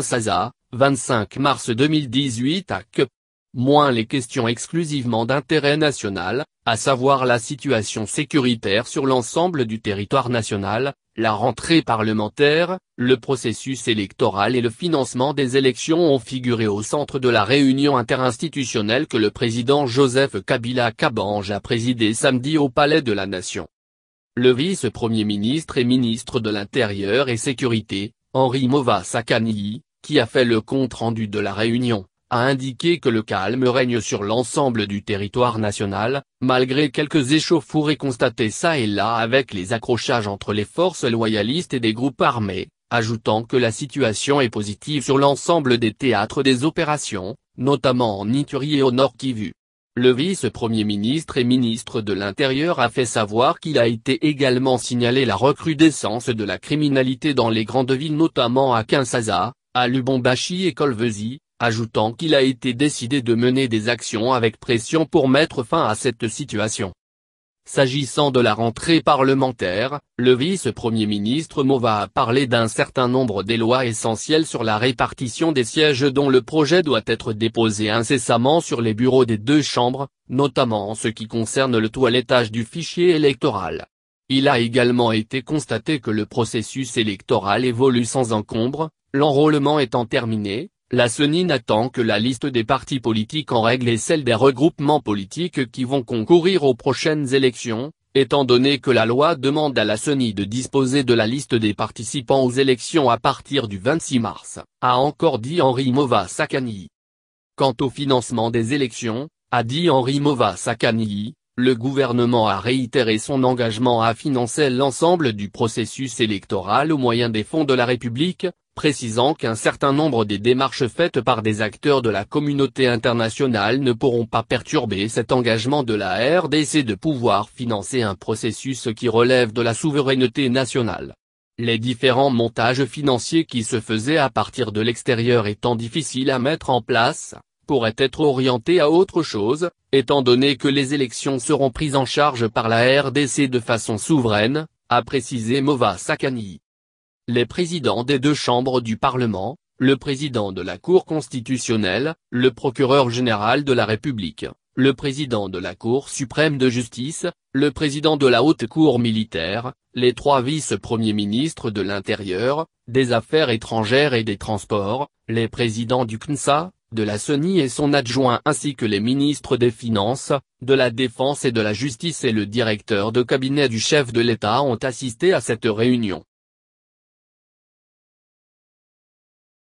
Saza, 25 mars 2018 à que moins les questions exclusivement d'intérêt national, à savoir la situation sécuritaire sur l'ensemble du territoire national, la rentrée parlementaire, le processus électoral et le financement des élections ont figuré au centre de la réunion interinstitutionnelle que le président Joseph Kabila Kabange a présidée samedi au Palais de la Nation. Le vice-premier ministre et ministre de l'Intérieur et Sécurité, Henri Mova Sakani, qui a fait le compte-rendu de la réunion, a indiqué que le calme règne sur l'ensemble du territoire national, malgré quelques échauffourées constatées ça et là avec les accrochages entre les forces loyalistes et des groupes armés, ajoutant que la situation est positive sur l'ensemble des théâtres des opérations, notamment en Iturie et au Nord Kivu. Le vice-premier ministre et ministre de l'Intérieur a fait savoir qu'il a été également signalé la recrudescence de la criminalité dans les grandes villes notamment à Kinshasa, à Lubumbashi et Kolwezi, ajoutant qu'il a été décidé de mener des actions avec pression pour mettre fin à cette situation. S'agissant de la rentrée parlementaire, le vice-premier ministre Mova a parlé d'un certain nombre des lois essentielles sur la répartition des sièges dont le projet doit être déposé incessamment sur les bureaux des deux chambres, notamment en ce qui concerne le toilettage du fichier électoral. Il a également été constaté que le processus électoral évolue sans encombre, l'enrôlement étant terminé, la CENI n'attend que la liste des partis politiques en règle et celle des regroupements politiques qui vont concourir aux prochaines élections, étant donné que la loi demande à la CENI de disposer de la liste des participants aux élections à partir du 26 mars, a encore dit Henri Mova Sakani. Quant au financement des élections, a dit Henri Mova Sakani, le gouvernement a réitéré son engagement à financer l'ensemble du processus électoral au moyen des fonds de la République, précisant qu'un certain nombre des démarches faites par des acteurs de la communauté internationale ne pourront pas perturber cet engagement de la RDC de pouvoir financer un processus qui relève de la souveraineté nationale. Les différents montages financiers qui se faisaient à partir de l'extérieur étant difficiles à mettre en place, pourrait être orienté à autre chose, étant donné que les élections seront prises en charge par la RDC de façon souveraine, a précisé Mova Sakani. Les présidents des deux chambres du Parlement, le président de la Cour constitutionnelle, le procureur général de la République, le président de la Cour suprême de justice, le président de la Haute Cour militaire, les trois vice-premiers ministres de l'Intérieur, des Affaires étrangères et des Transports, les présidents du CNSA, de la CENI et son adjoint ainsi que les ministres des Finances, de la Défense et de la Justice et le directeur de cabinet du chef de l'État ont assisté à cette réunion.